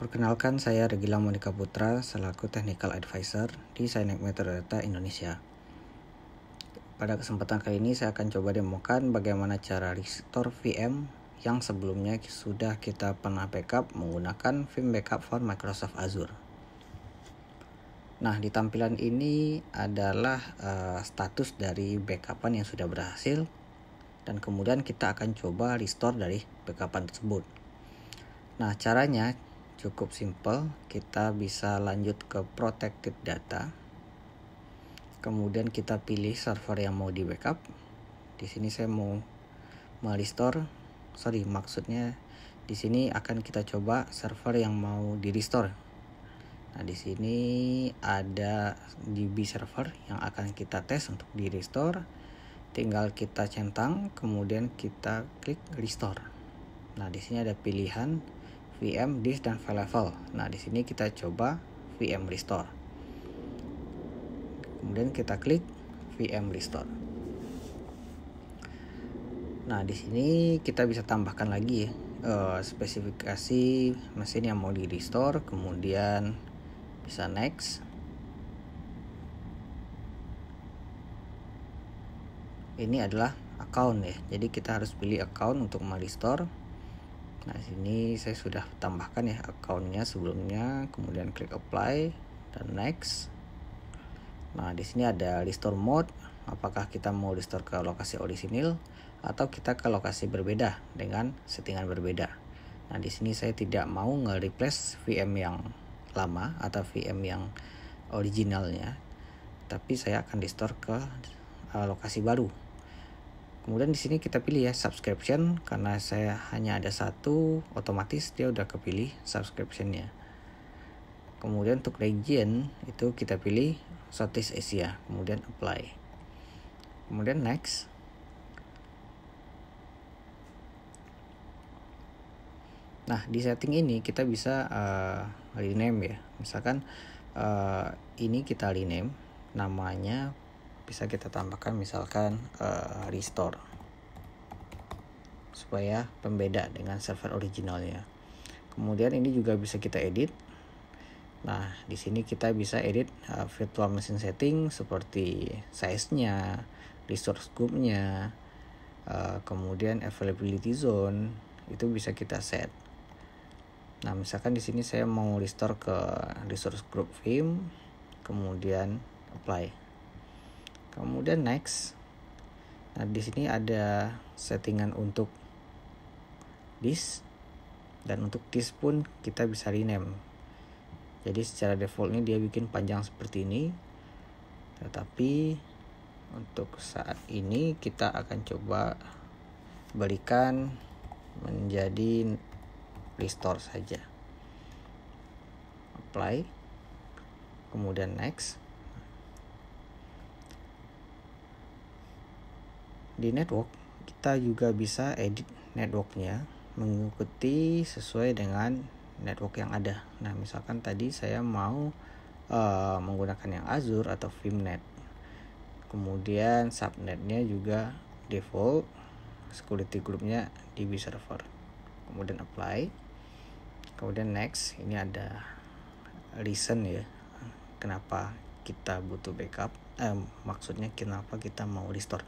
Perkenalkan saya Regila Monika Putra selaku Technical Advisor di Sinek Metadata Indonesia. Pada kesempatan kali ini saya akan coba demokan bagaimana cara restore VM yang sebelumnya sudah kita pernah backup menggunakan vm Backup for Microsoft Azure. Nah, di tampilan ini adalah uh, status dari backupan yang sudah berhasil dan kemudian kita akan coba restore dari backupan tersebut. Nah, caranya cukup simple kita bisa lanjut ke protected data kemudian kita pilih server yang mau di backup di sini saya mau merestore sorry maksudnya di sini akan kita coba server yang mau di restore nah di sini ada DB server yang akan kita tes untuk di restore tinggal kita centang kemudian kita klik restore nah di sini ada pilihan VM disk dan file level. Nah, di sini kita coba VM restore. Kemudian kita klik VM restore. Nah, di sini kita bisa tambahkan lagi ya uh, spesifikasi mesin yang mau di restore, kemudian bisa next. Ini adalah account ya. Jadi kita harus pilih account untuk merestore. restore Nah, sini saya sudah tambahkan ya akunnya sebelumnya, kemudian klik apply dan next. Nah, di sini ada restore mode, apakah kita mau restore ke lokasi orisinil atau kita ke lokasi berbeda dengan settingan berbeda. Nah, di sini saya tidak mau nge-replace VM yang lama atau VM yang originalnya, tapi saya akan restore ke eh, lokasi baru Kemudian di sini kita pilih ya subscription karena saya hanya ada satu, otomatis dia udah kepilih subscriptionnya. Kemudian untuk region itu kita pilih Southeast Asia, kemudian apply. Kemudian next. Nah di setting ini kita bisa uh, rename ya, misalkan uh, ini kita rename namanya bisa kita tambahkan misalkan uh, restore supaya pembeda dengan server originalnya kemudian ini juga bisa kita edit nah di sini kita bisa edit uh, virtual machine setting seperti size nya resource group nya uh, eh, kemudian availability zone itu bisa kita set Nah, misalkan di sini saya mau restore ke resource group film, kemudian apply kemudian next nah di sini ada settingan untuk disk dan untuk disk pun kita bisa rename jadi secara default ini dia bikin panjang seperti ini tetapi untuk saat ini kita akan coba berikan menjadi restore saja apply kemudian next di network kita juga bisa edit networknya mengikuti sesuai dengan network yang ada. Nah, misalkan tadi saya mau uh, menggunakan yang Azure atau VimNet Kemudian subnetnya juga default, security groupnya DB server. Kemudian apply. Kemudian next, ini ada reason ya. Kenapa kita butuh backup? Eh, maksudnya kenapa kita mau restore?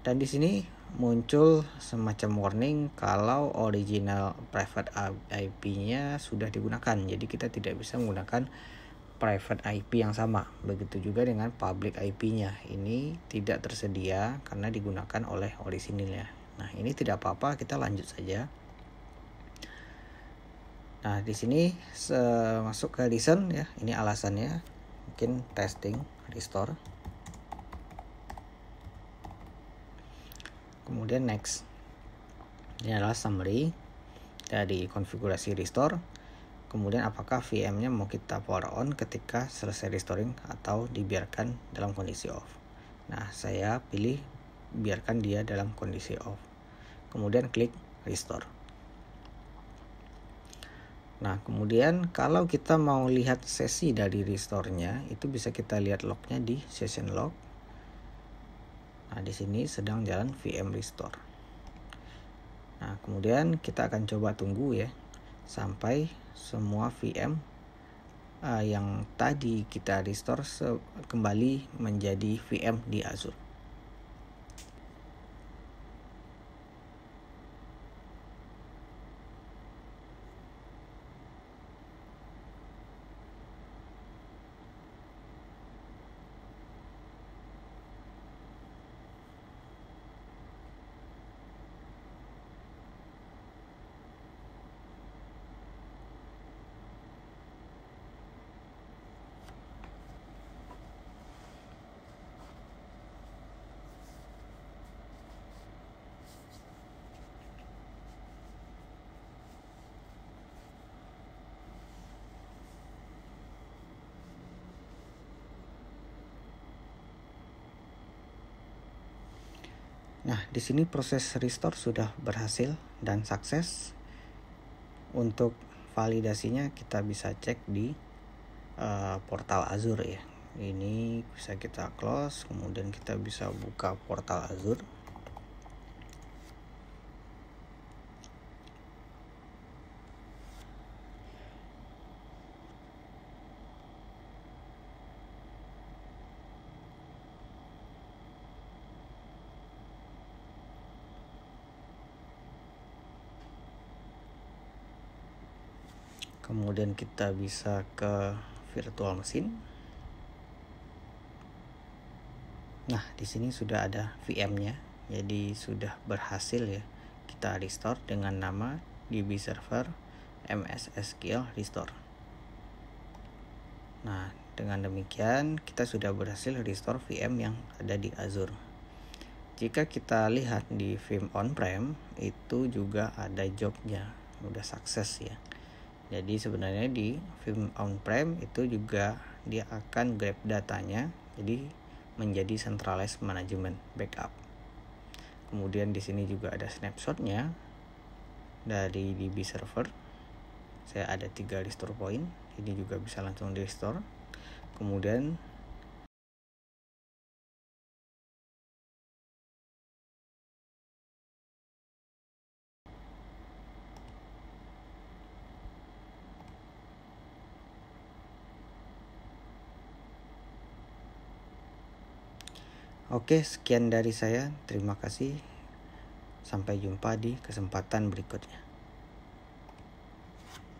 Dan di sini muncul semacam warning kalau original private IP-nya sudah digunakan. Jadi kita tidak bisa menggunakan private IP yang sama. Begitu juga dengan public IP-nya. Ini tidak tersedia karena digunakan oleh ya. Nah, ini tidak apa-apa, kita lanjut saja. Nah, di sini masuk ke listen ya. Ini alasannya. Mungkin testing, restore. kemudian next ini adalah summary dari konfigurasi restore kemudian apakah VM-nya mau kita power on ketika selesai restoring atau dibiarkan dalam kondisi off nah saya pilih biarkan dia dalam kondisi off kemudian klik restore Nah, kemudian kalau kita mau lihat sesi dari restore-nya, itu bisa kita lihat lognya di session log. Nah, di sini sedang jalan VM restore. Nah, kemudian kita akan coba tunggu ya sampai semua VM uh, eh, yang tadi kita restore kembali menjadi VM di Azure. Nah, di sini proses restore sudah berhasil dan sukses. Untuk validasinya kita bisa cek di uh, portal Azure ya. Ini bisa kita close, kemudian kita bisa buka portal Azure. kemudian kita bisa ke virtual mesin nah di sini sudah ada VM nya jadi sudah berhasil ya kita restore dengan nama DB server MSSQL restore nah dengan demikian kita sudah berhasil restore VM yang ada di Azure jika kita lihat di VM on-prem itu juga ada jobnya udah sukses ya jadi sebenarnya di film on-prem itu juga dia akan grab datanya jadi menjadi centralized management backup. Kemudian di sini juga ada snapshotnya dari DB server. Saya ada tiga restore point, ini juga bisa langsung di restore. Kemudian Oke, sekian dari saya. Terima kasih. Sampai jumpa di kesempatan berikutnya.